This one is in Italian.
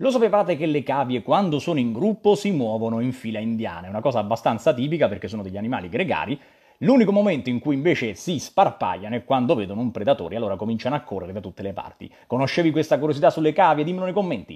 Lo sapevate che le cavie quando sono in gruppo si muovono in fila indiana, è una cosa abbastanza tipica perché sono degli animali gregari. L'unico momento in cui invece si sparpagliano è quando vedono un predatore, allora cominciano a correre da tutte le parti. Conoscevi questa curiosità sulle cavie? Dimmelo nei commenti.